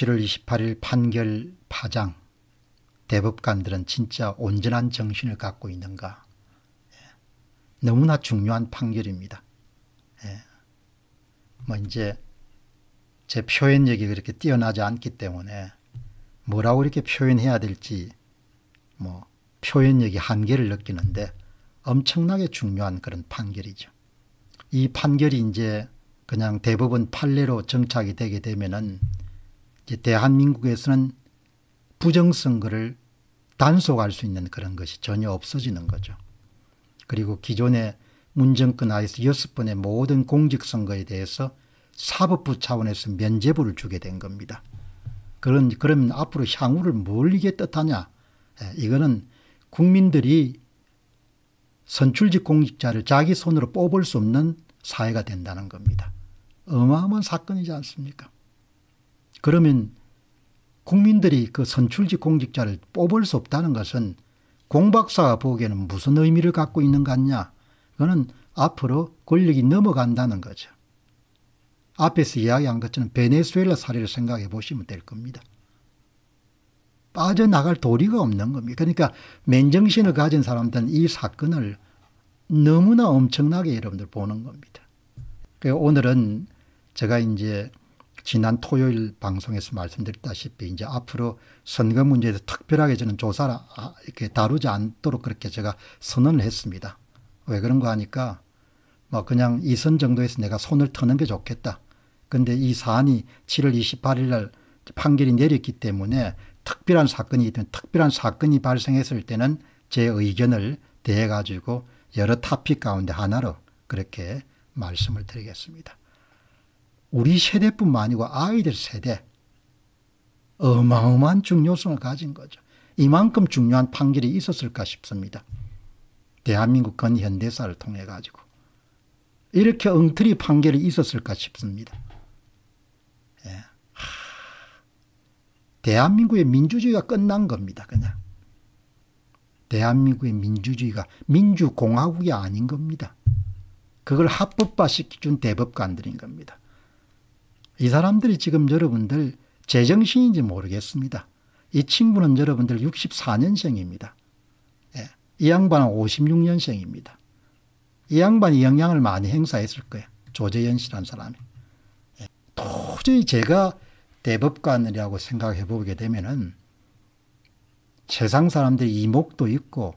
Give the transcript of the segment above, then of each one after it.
7월 28일 판결 파장 대법관들은 진짜 온전한 정신을 갖고 있는가 예. 너무나 중요한 판결입니다. 예. 뭐 이제 제 표현력이 그렇게 뛰어나지 않기 때문에 뭐라고 이렇게 표현해야 될지 뭐 표현력이 한계를 느끼는데 엄청나게 중요한 그런 판결이죠. 이 판결이 이제 그냥 대법원 판례로 정착이 되게 되면은 대한민국에서는 부정선거를 단속할 수 있는 그런 것이 전혀 없어지는 거죠. 그리고 기존의 문정권 하에서 여섯 번의 모든 공직선거에 대해서 사법부 차원에서 면제부를 주게 된 겁니다. 그런, 그러면 앞으로 향후를 뭘 이게 뜻하냐? 예, 이거는 국민들이 선출직 공직자를 자기 손으로 뽑을 수 없는 사회가 된다는 겁니다. 어마어마한 사건이지 않습니까? 그러면 국민들이 그 선출직 공직자를 뽑을 수 없다는 것은 공박사가 보기에는 무슨 의미를 갖고 있는 같냐. 그거는 앞으로 권력이 넘어간다는 거죠. 앞에서 이야기한 것처럼 베네수엘라 사례를 생각해 보시면 될 겁니다. 빠져나갈 도리가 없는 겁니다. 그러니까 맨정신을 가진 사람들은 이 사건을 너무나 엄청나게 여러분들 보는 겁니다. 오늘은 제가 이제 지난 토요일 방송에서 말씀드렸다시피 이제 앞으로 선거 문제에 서 특별하게 저는 조사를 아, 이렇게 다루지 않도록 그렇게 제가 선언을 했습니다. 왜 그런가 하니까 뭐 그냥 이 선 정도에서 내가 손을 터는 게 좋겠다. 근데 이 사안이 7월 28일 날 판결이 내렸기 때문에 특별한 사건이있때문 특별한 사건이 발생했을 때는 제 의견을 대해 가지고 여러 타픽 가운데 하나로 그렇게 말씀을 드리겠습니다. 우리 세대뿐만 아니고 아이들 세대 어마어마한 중요성을 가진 거죠. 이만큼 중요한 판결이 있었을까 싶습니다. 대한민국 건현대사를 통해 가지고 이렇게 엉터리 판결이 있었을까 싶습니다. 예. 하... 대한민국의 민주주의가 끝난 겁니다. 그냥 대한민국의 민주주의가 민주공화국이 아닌 겁니다. 그걸 합법화시키준 대법관들인 겁니다. 이 사람들이 지금 여러분들 제정신인지 모르겠습니다. 이 친구는 여러분들 64년생입니다. 예. 이 양반은 56년생입니다. 이 양반이 영향을 많이 행사했을 거예요. 조재현 씨라는 사람이. 예. 도저히 제가 대법관이라고 생각해 보게 되면은 세상 사람들이 이목도 있고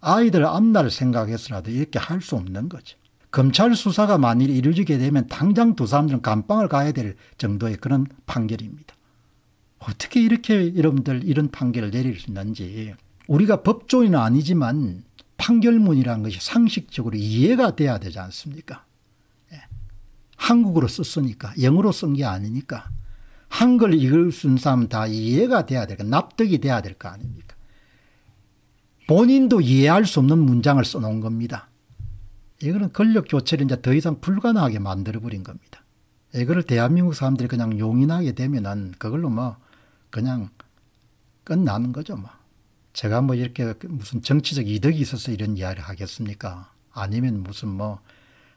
아이들 앞날을 생각해서라도 이렇게 할 수 없는 거죠. 검찰 수사가 만일 이루어지게 되면 당장 두 사람들은 감방을 가야 될 정도의 그런 판결입니다. 어떻게 이렇게 여러분들 이런 판결을 내릴 수 있는지 우리가 법조인은 아니지만 판결문이라는 것이 상식적으로 이해가 돼야 되지 않습니까? 예. 한국으로 썼으니까 영어로 쓴 게 아니니까 한글 읽을 쓴 사람 다 이해가 돼야 될까 납득이 돼야 될 거 아닙니까? 본인도 이해할 수 없는 문장을 써놓은 겁니다. 이거는 권력 교체를 이제 더 이상 불가능하게 만들어버린 겁니다. 이거를 대한민국 사람들이 그냥 용인하게 되면은 그걸로 뭐 그냥 끝나는 거죠 뭐. 제가 뭐 이렇게 무슨 정치적 이득이 있어서 이런 이야기를 하겠습니까? 아니면 무슨 뭐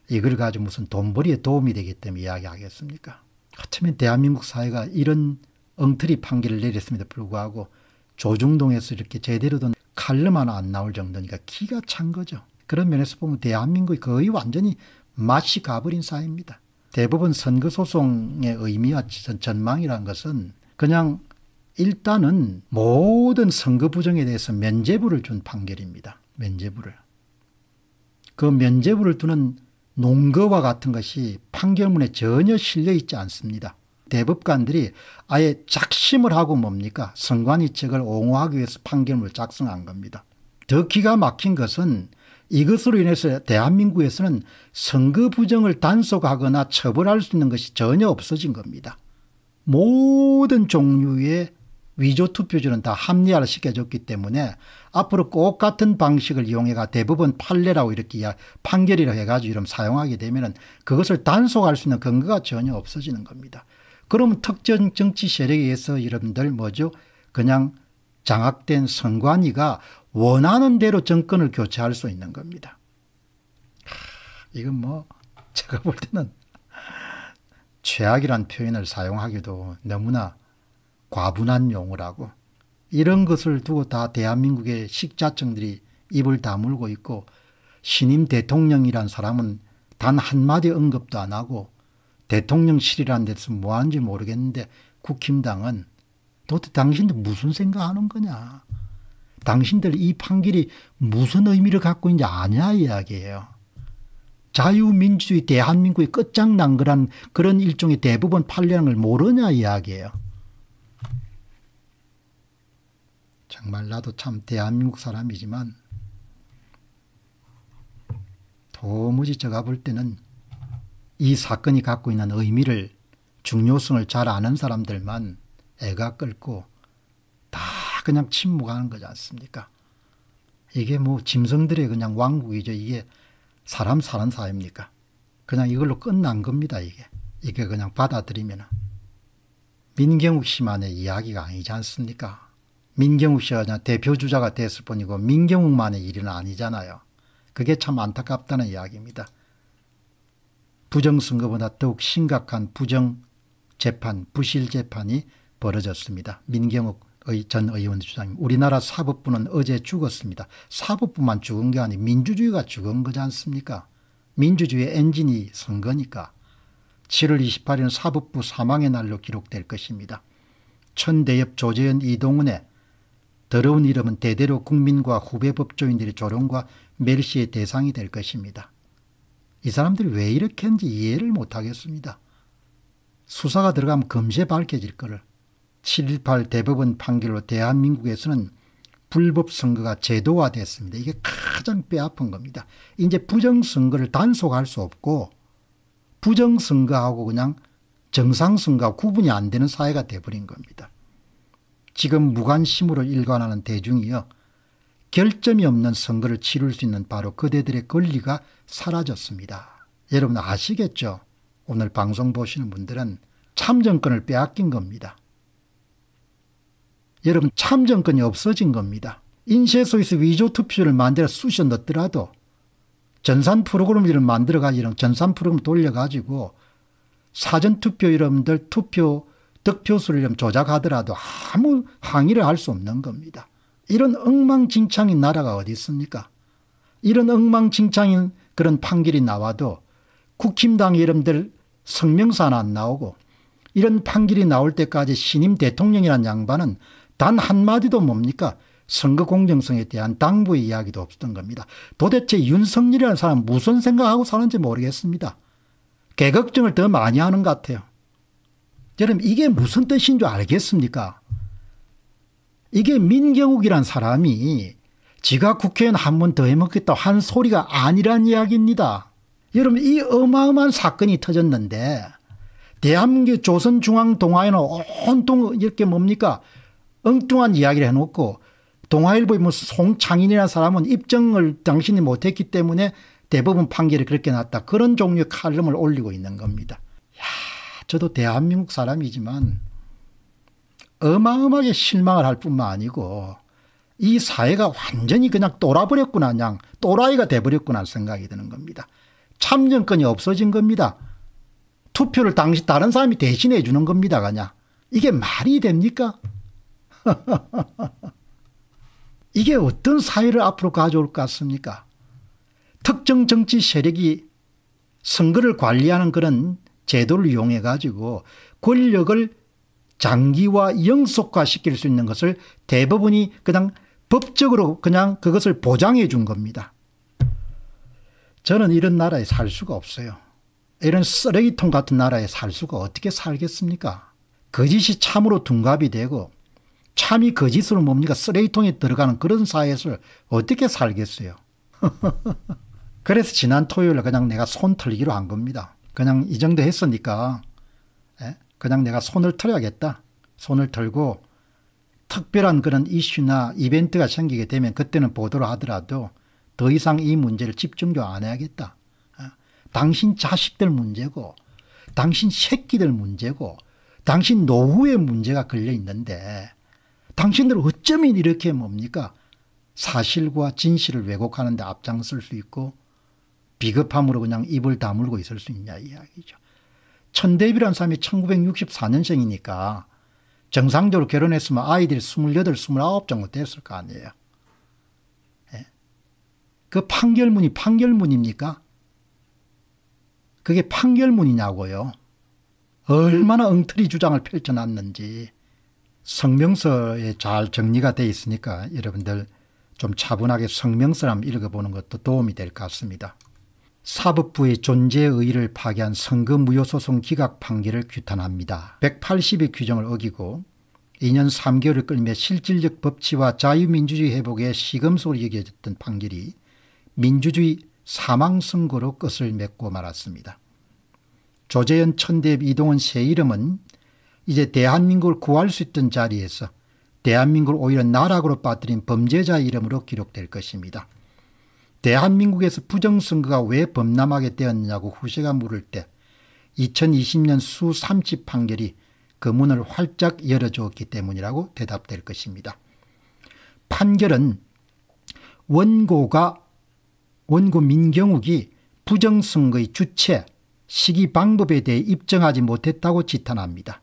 이걸 가지고 무슨 돈벌이에 도움이 되기 때문에 이야기하겠습니까? 하여튼 대한민국 사회가 이런 엉터리 판결을 내렸음에도 불구하고 조중동에서 이렇게 제대로 된 칼럼 하나 안 나올 정도니까 기가 찬 거죠. 그런 면에서 보면 대한민국이 거의 완전히 맛이 가버린 사회입니다. 대부분 선거 소송의 의미와 전망이라 것은 그냥 일단은 모든 선거 부정에 대해서 면죄부를 준 판결입니다. 면죄부를. 그 면죄부를 두는 논거와 같은 것이 판결문에 전혀 실려 있지 않습니다. 대법관들이 아예 작심을 하고 뭡니까? 선관위 측을 옹호하기 위해서 판결문을 작성한 겁니다. 더 기가 막힌 것은 이것으로 인해서 대한민국에서는 선거 부정을 단속하거나 처벌할 수 있는 것이 전혀 없어진 겁니다. 모든 종류의 위조 투표지는 다 합리화를 시켜줬기 때문에 앞으로 꼭 같은 방식을 이용해가 대부분 판례라고 이렇게 판결이라고 해가지고 이런 사용하게 되면은 그것을 단속할 수 있는 근거가 전혀 없어지는 겁니다. 그러면 특정 정치 세력에 의해서 여러분들 뭐죠? 그냥 장악된 선관위가 원하는 대로 정권을 교체할 수 있는 겁니다. 이건 뭐 제가 볼 때는 최악이란 표현을 사용하기도 너무나 과분한 용어라고 이런 것을 두고 다 대한민국의 식자층들이 입을 다물고 있고 신임 대통령이란 사람은 단 한마디 언급도 안 하고 대통령실이란 데서 뭐하는지 모르겠는데 국힘당은 도대체 당신들 무슨 생각하는 거냐 당신들 이 판결이 무슨 의미를 갖고 있는지 아냐 이야기예요. 자유민주주의 대한민국이 끝장난 거란 그런 일종의 대부분 판량을 모르냐 이야기예요. 정말 나도 참 대한민국 사람이지만 도무지 제가 볼 때는 이 사건이 갖고 있는 의미를 중요성을 잘 아는 사람들만 애가 끌고 다 그냥 침묵하는 거지 않습니까? 이게 뭐 짐승들의 그냥 왕국이죠. 이게 사람 사는 사입니까? 그냥 이걸로 끝난 겁니다. 이게. 이게 그냥 받아들이면 민경욱 씨만의 이야기가 아니지 않습니까? 민경욱 씨가 그냥 대표주자가 됐을 뿐이고 민경욱만의 일은 아니잖아요. 그게 참 안타깝다는 이야기입니다. 부정선거보다 더욱 심각한 부정재판, 부실재판이 벌어졌습니다. 민경욱 전 의원 주장입니다. 우리나라 사법부는 어제 죽었습니다. 사법부만 죽은 게 아니 민주주의가 죽은 거지 않습니까? 민주주의의 엔진이 선거니까. 7월 28일은 사법부 사망의 날로 기록될 것입니다. 천대엽 조재현 이동훈의 더러운 이름은 대대로 국민과 후배 법조인들의 조롱과 멸시의 대상이 될 것입니다. 이 사람들이 왜 이렇게 했는지 이해를 못하겠습니다. 수사가 들어가면 금세 밝혀질 거를 7.18 대법원 판결로 대한민국에서는 불법 선거가 제도화됐습니다. 이게 가장 뼈아픈 겁니다. 이제 부정선거를 단속할 수 없고 부정선거하고 그냥 정상선거 구분이 안 되는 사회가 돼버린 겁니다. 지금 무관심으로 일관하는 대중이요. 결점이 없는 선거를 치룰 수 있는 바로 그대들의 권리가 사라졌습니다. 여러분 아시겠죠? 오늘 방송 보시는 분들은 참정권을 빼앗긴 겁니다. 여러분 참정권이 없어진 겁니다. 인쇄소에서 위조 투표를 만들어 쑤셔 넣더라도 전산 프로그램을 만들어가 지고 전산 프로그램 돌려가지고 사전투표 여러분들 투표 득표수를 조작하더라도 아무 항의를 할 수 없는 겁니다. 이런 엉망진창인 나라가 어디 있습니까? 이런 엉망진창인 그런 판결이 나와도 국힘당 여러분들 성명서 는안 나오고 이런 판결이 나올 때까지 신임 대통령이란 양반은 단 한마디도 뭡니까? 선거 공정성에 대한 당부의 이야기도 없었던 겁니다. 도대체 윤석열이라는 사람 무슨 생각하고 사는지 모르겠습니다. 개걱정을 더 많이 하는 것 같아요. 여러분 이게 무슨 뜻인 줄 알겠습니까? 이게 민경욱이란 사람이 지가 국회의원 한 번 더해먹겠다한 소리가 아니란 이야기입니다. 여러분 이 어마어마한 사건이 터졌는데 대한민국 조선중앙동아에는 온통 이렇게 뭡니까 엉뚱한 이야기를 해놓고 동아일보의 뭐 송창인이라는 사람은 입증을 당신이 못했기 때문에 대법원 판결이 그렇게 났다. 그런 종류의 칼럼을 올리고 있는 겁니다. 야, 저도 대한민국 사람이지만 어마어마하게 실망을 할 뿐만 아니고 이 사회가 완전히 그냥 돌아버렸구나 그냥 또라이가 돼버렸구나 생각이 드는 겁니다. 참정권이 없어진 겁니다. 투표를 당시 다른 사람이 대신해 주는 겁니다 그냥. 이게 말이 됩니까? 이게 어떤 사회를 앞으로 가져올 것 같습니까? 특정 정치 세력이 선거를 관리하는 그런 제도를 이용해 가지고 권력을 장기화 영속화시킬 수 있는 것을 대부분이 그냥 법적으로 그냥 그것을 보장해 준 겁니다. 저는 이런 나라에 살 수가 없어요. 이런 쓰레기통 같은 나라에 살 수가 어떻게 살겠습니까? 거짓이 참으로 둔갑이 되고 참이 거짓으로 그 뭡니까 쓰레기통에 들어가는 그런 사회에서 어떻게 살겠어요. 그래서 지난 토요일에 그냥 내가 손 털기로 한 겁니다. 그냥 이 정도 했으니까 예? 그냥 내가 손을 털어야겠다. 손을 털고 특별한 그런 이슈나 이벤트가 생기게 되면 그때는 보도를 하더라도 더 이상 이 문제를 집중도안 해야겠다. 예? 당신 자식들 문제고 당신 새끼들 문제고 당신 노후의 문제가 걸려 있는데 당신들 어쩌면 이렇게 뭡니까? 사실과 진실을 왜곡하는데 앞장설 수 있고 비겁함으로 그냥 입을 다물고 있을 수 있냐 이야기죠. 천대비란 사람이 1964년생이니까 정상적으로 결혼했으면 아이들이 28, 29 정도 됐을 거 아니에요. 예? 그 판결문이 판결문입니까? 그게 판결문이냐고요. 얼마나 엉터리 주장을 펼쳐놨는지. 성명서에 잘 정리가 되어 있으니까 여러분들 좀 차분하게 성명서를 한번 읽어보는 것도 도움이 될 것 같습니다. 사법부의 존재의의를 파괴한 선거 무효소송 기각 판결을 규탄합니다. 180의 규정을 어기고 2년 3개월을 끌며 실질적 법치와 자유민주주의 회복에 시금소를 여겨졌던 판결이 민주주의 사망선고로 끝을 맺고 말았습니다. 조재현 천대 이동원 세 이름은 이제 대한민국을 구할 수 있던 자리에서 대한민국을 오히려 나락으로 빠뜨린 범죄자 이름으로 기록될 것입니다. 대한민국에서 부정선거가 왜 범람하게 되었냐고 후세가 물을 때 2020년 수3집 판결이 그 문을 활짝 열어주었기 때문이라고 대답될 것입니다. 판결은 원고가 원고 민경욱이 부정선거의 주체, 시기 방법에 대해 입증하지 못했다고 지탄합니다.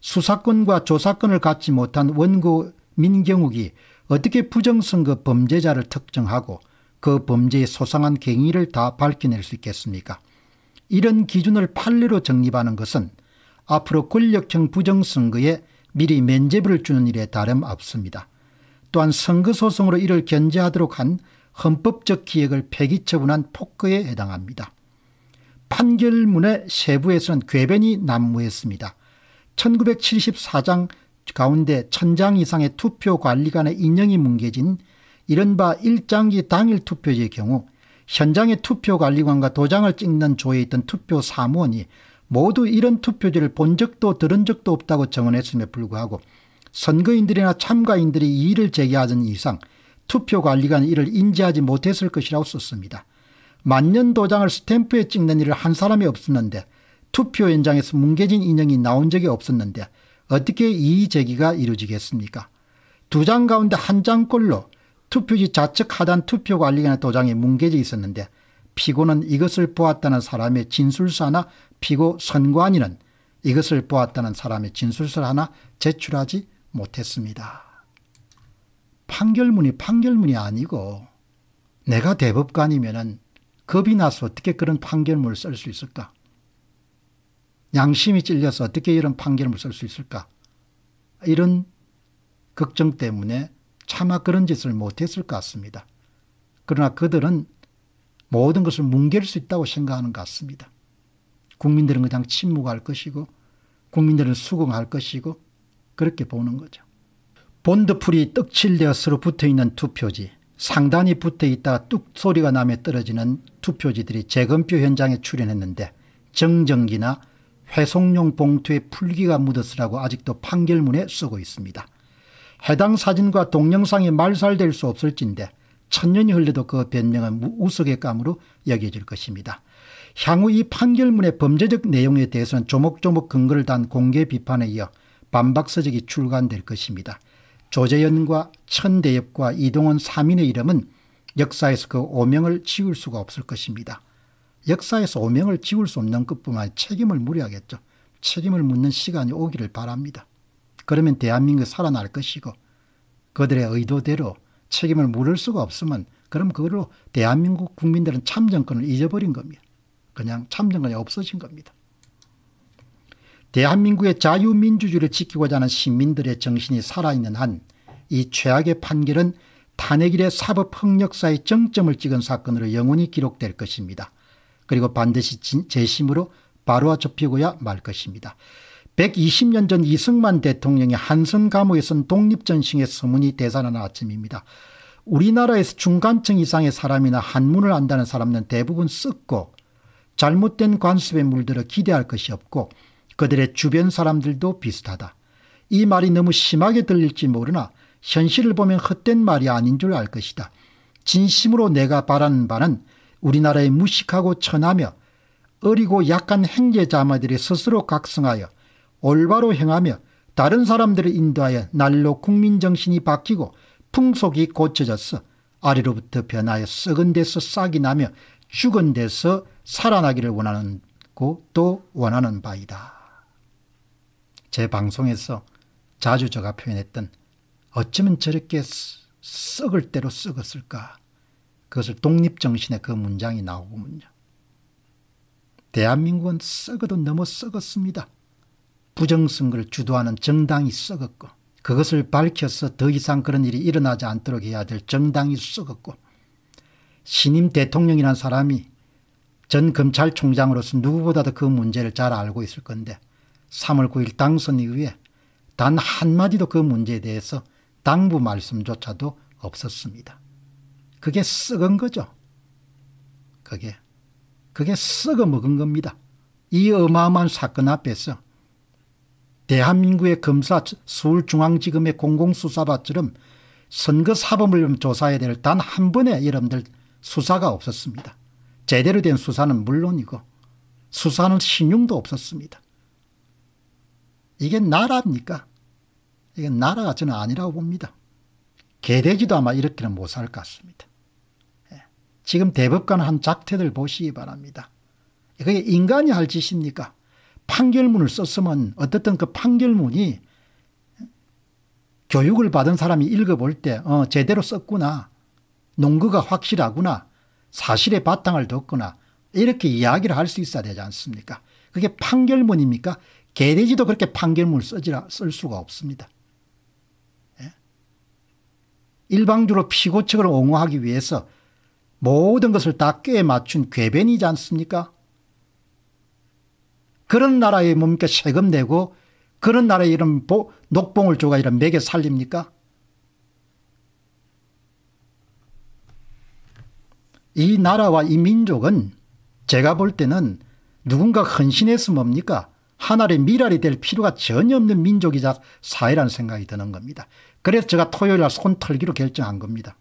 수사권과 조사권을 갖지 못한 원고 민경욱이 어떻게 부정선거 범죄자를 특정하고 그 범죄의 소상한 경위를 다 밝혀낼 수 있겠습니까? 이런 기준을 판례로 정립하는 것은 앞으로 권력형 부정선거에 미리 면죄부를 주는 일에 다름 없습니다. 또한 선거소송으로 이를 견제하도록 한 헌법적 기획을 폐기 처분한 폭거에 해당합니다. 판결문의 세부에서는 궤변이 난무했습니다. 1974장 가운데 천장 이상의 투표 관리관의 인형이 뭉개진 이른바 일장기 당일 투표의 경우 현장의 투표 관리관과 도장을 찍는 조에 있던 투표 사무원이 모두 이런 투표지를 본 적도 들은 적도 없다고 증언했음에 불구하고 선거인들이나 참가인들이 이 일을 제기하던 이상 투표 관리관이 이를 인지하지 못했을 것이라고 썼습니다. 만년도장을 스탬프에 찍는 일을 한 사람이 없었는데 투표 현장에서 뭉개진 인형이 나온 적이 없었는데 어떻게 이 제기가 이루어지겠습니까? 두 장 가운데 한 장꼴로 투표지 좌측 하단 투표관리관의 도장이 뭉개져 있었는데 피고는 이것을 보았다는 사람의 진술서나 피고 선관위는 이것을 보았다는 사람의 진술서 하나 제출하지 못했습니다. 판결문이 판결문이 아니고 내가 대법관이면 은 겁이 나서 어떻게 그런 판결문을 쓸 수 있을까? 양심이 찔려서 어떻게 이런 판결을쓸 수 있을까 이런 걱정 때문에 차마 그런 짓을 못했을 것 같습니다. 그러나 그들은 모든 것을 뭉갤 수 있다고 생각하는 것 같습니다. 국민들은 그냥 침묵할 것이고 국민들은 수긍할 것이고 그렇게 보는 거죠. 본드풀이 떡칠되어 서로 붙어있는 투표지 상단이 붙어있다가 뚝 소리가 나며 떨어지는 투표지들이 재검표 현장에 출연했는데 정정기나 회송용 봉투에 풀기가 묻었으라고 아직도 판결문에 쓰고 있습니다. 해당 사진과 동영상이 말살될 수 없을진데 천년이 흘러도 그 변명은 우스갯감으로 여겨질 것입니다. 향후 이 판결문의 범죄적 내용에 대해서는 조목조목 근거를 단 공개 비판에 이어 반박서적이 출간될 것입니다. 조재현과 천대엽과 이동원 3인의 이름은 역사에서 그 오명을 지울 수가 없을 것입니다. 역사에서 오명을 지울 수 없는 것뿐만 아니라 책임을 물어야겠죠. 책임을 묻는 시간이 오기를 바랍니다. 그러면 대한민국이 살아날 것이고 그들의 의도대로 책임을 물을 수가 없으면 그럼 그걸로 대한민국 국민들은 참정권을 잊어버린 겁니다. 그냥 참정권이 없어진 겁니다. 대한민국의 자유민주주의를 지키고자 하는 시민들의 정신이 살아있는 한 이 최악의 판결은 탄핵일의 사법폭력사의 정점을 찍은 사건으로 영원히 기록될 것입니다. 그리고 반드시 재심으로 바로와 접히고야 말 것입니다. 120년 전 이승만 대통령이 한선 감옥에 쓴 독립전싱의 서문이 대단한 아침입니다. 우리나라에서 중간층 이상의 사람이나 한문을 안다는 사람은 대부분 썼고 잘못된 관습에 물들어 기대할 것이 없고 그들의 주변 사람들도 비슷하다. 이 말이 너무 심하게 들릴지 모르나 현실을 보면 헛된 말이 아닌 줄 알 것이다. 진심으로 내가 바라는 바는 우리나라에 무식하고 천하며 어리고 약한 행제자마들이 스스로 각성하여 올바로 행하며 다른 사람들을 인도하여 날로 국민정신이 바뀌고 풍속이 고쳐졌어 아래로부터 변하여 썩은 데서 싹이 나며 죽은 데서 살아나기를 원하는 고또 원하는 바이다. 제 방송에서 자주 제가 표현했던 어쩌면 저렇게 썩을 대로 썩었을까 그것을 독립정신의 그 문장이 나오군요. 대한민국은 썩어도 너무 썩었습니다. 부정선거를 주도하는 정당이 썩었고 그것을 밝혀서 더 이상 그런 일이 일어나지 않도록 해야 될 정당이 썩었고 신임 대통령이란 사람이 전 검찰총장으로서 누구보다도 그 문제를 잘 알고 있을 건데 3월 9일 당선 이후에 단 한마디도 그 문제에 대해서 당부 말씀조차도 없었습니다. 그게 썩은 거죠. 그게. 그게 썩어 먹은 겁니다. 이 어마어마한 사건 앞에서 대한민국의 검사 서울중앙지검의 공공수사받처럼 선거사범을 조사해야 될 단 한 번의 여러분들 수사가 없었습니다. 제대로 된 수사는 물론이고 수사는 신용도 없었습니다. 이게 나라입니까? 이게 나라가 저는 아니라고 봅니다. 개돼지도 아마 이렇게는 못 살 것 같습니다. 지금 대법관 한 작태들 보시기 바랍니다. 그게 인간이 할 짓입니까? 판결문을 썼으면 어떻든 그 판결문이 교육을 받은 사람이 읽어볼 때 어, 제대로 썼구나. 농구가 확실하구나. 사실의 바탕을 뒀구나. 이렇게 이야기를 할 수 있어야 되지 않습니까? 그게 판결문입니까? 개돼지도 그렇게 판결문을 쓰지라, 쓸 수가 없습니다. 예? 일방주로 피고측을 옹호하기 위해서 모든 것을 다꿰 맞춘 괴변이지 않습니까? 그런 나라에 몸께 세금 내고 그런 나라에 이런 보, 녹봉을 줘가 이런 맥에 살립니까? 이 나라와 이 민족은 제가 볼 때는 누군가 헌신해서 뭡니까? 하나의 미랄이 될 필요가 전혀 없는 민족이자 사회라는 생각이 드는 겁니다. 그래서 제가 토요일 날 손털기로 결정한 겁니다.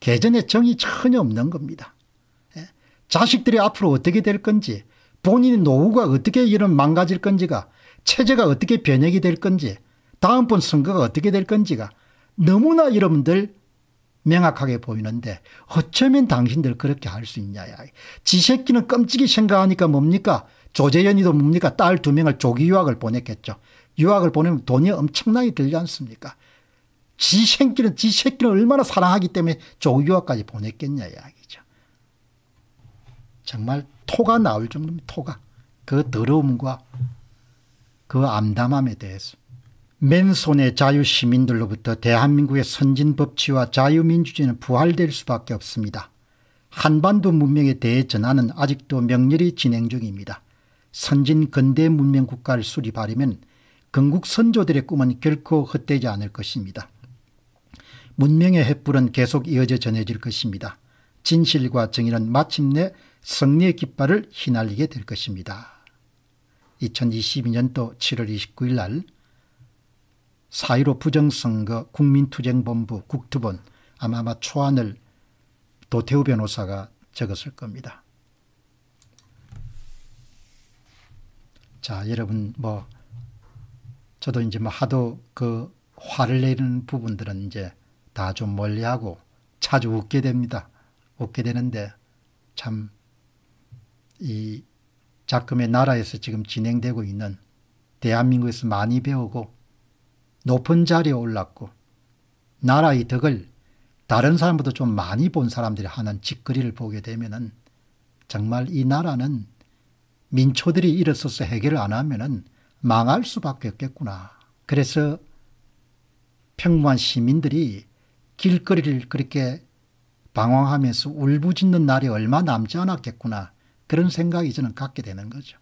개전의 정이 전혀 없는 겁니다. 예. 자식들이 앞으로 어떻게 될 건지 본인의 노후가 어떻게 이런 망가질 건지가 체제가 어떻게 변혁이 될 건지 다음번 선거가 어떻게 될 건지가 너무나 여러분들 명확하게 보이는데 어쩌면 당신들 그렇게 할 수 있냐. 야. 지 새끼는 끔찍이 생각하니까 뭡니까? 조재현이도 뭡니까? 딸 두 명을 조기 유학을 보냈겠죠. 유학을 보내면 돈이 엄청나게 들지 않습니까? 지새끼는지 새끼를 얼마나 사랑하기 때문에 조교학까지 보냈겠냐 이야기죠. 정말 토가 나올 정도입 토가. 그 더러움과 그 암담함에 대해서. 맨손의 자유시민들로부터 대한민국의 선진 법치와 자유민주주의는 부활될 수밖에 없습니다. 한반도 문명에 대해 전환은 아직도 명렬히 진행 중입니다. 선진 근대 문명 국가를 수립하려면 건국 선조들의 꿈은 결코 헛되지 않을 것입니다. 문명의 횃불은 계속 이어져 전해질 것입니다. 진실과 정의는 마침내 승리의 깃발을 휘날리게 될 것입니다. 2022년도 7월 29일 날4.15 부정선거 국민투쟁본부 국투본 아마 아마 초안을 도태우 변호사가 적었을 겁니다. 자, 여러분 뭐 저도 이제 뭐 하도 그 화를 내는 부분들은 이제 다좀 멀리하고 자주 웃게 됩니다. 웃게 되는데 참 이 작금의 나라에서 지금 진행되고 있는 대한민국에서 많이 배우고 높은 자리에 올랐고 나라의 덕을 다른 사람보다 좀 많이 본 사람들이 하는 짓거리를 보게 되면은 정말 이 나라는 민초들이 일어서서 해결을 안 하면은 망할 수밖에 없겠구나. 그래서 평범한 시민들이 길거리를 그렇게 방황하면서 울부짖는 날이 얼마 남지 않았겠구나 그런 생각이 저는 갖게 되는 거죠.